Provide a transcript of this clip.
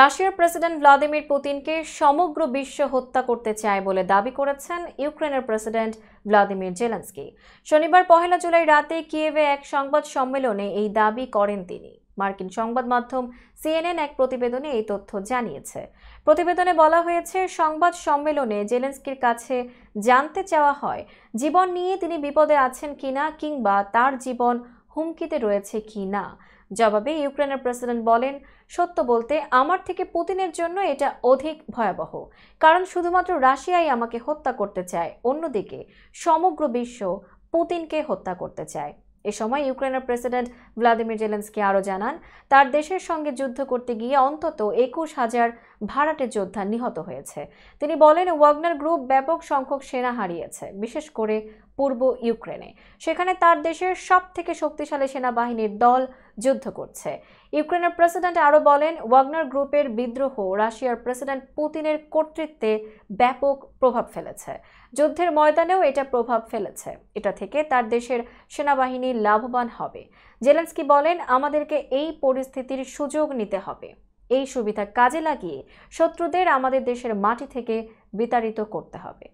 রাশিয়ার president Vladimir পুতিনকে সমগ্র বিশ্ব হত্যা করতে চায় বলে দাবি করেছেন ইউক্রেনের প্রেসিডেন্ট ভ্লাদিমির জেলেন্সকি শনিবার পহেলা জুলাই রাতে কিয়েভে এক সংবাদ সম্মেলনে এই দাবি করেন তিনি মার্কিন সংবাদ মাধ্যম সিএনএন এক প্রতিবেদনে এই তথ্য জানিয়েছে প্রতিবেদনে বলা হয়েছে সংবাদ সম্মেলনে জেলেন্সকির কাছে জানতে চাওয়া হয় জীবন নিয়ে তিনি বিপদে আছেন কিনা কিংবা তার জীবন হুমকিতে রয়েছে কি না জবাবে ইউক্রেনের প্রেসিডেন্ট বলেন সত্য বলতে আমার থেকে পুতিনের জন্য এটা অধিক ভয়াবহ কারণ শুধুমাত্র রাশিয়াই আমাকে হত্যা করতে চায় অন্যদিকে সমগ্র বিশ্ব পুতিনকে হত্যা করতে চায় এ সময় ইউক্রেনের প্রেসিডেন্ট ভ্লাদিমির জেলেন্সকি আরও জানান তার দেশের সঙ্গে যুদ্ধ করতে গিয়ে অন্তত একুশ হাজার ভাড়াটে যোদ্ধা নিহত হয়েছে তিনি বলেন ওয়াগনার গ্রুপ ব্যাপক সংখ্যক সেনা হারিয়েছে বিশেষ করে পূর্ব ইউক্রেনে সেখানে তার দেশের সব থেকে শক্তিশালী সেনাবাহিনীর দল যুদ্ধ করছে ইউক্রেনের প্রেসিডেন্ট আরও বলেন ওয়াগনার গ্রুপের বিদ্রোহ রাশিয়ার প্রেসিডেন্ট পুতিনের কর্তৃত্বে ব্যাপক প্রভাব ফেলেছে যুদ্ধের ময়দানেও এটা প্রভাব ফেলেছে এটা থেকে তার দেশের সেনাবাহিনী লাভবান হবে জেলেন্সকি বলেন আমাদেরকে এই পরিস্থিতির সুযোগ নিতে হবে এই সুবিধা কাজে লাগিয়ে শত্রুদের আমাদের দেশের মাটি থেকে বিতাড়িত করতে হবে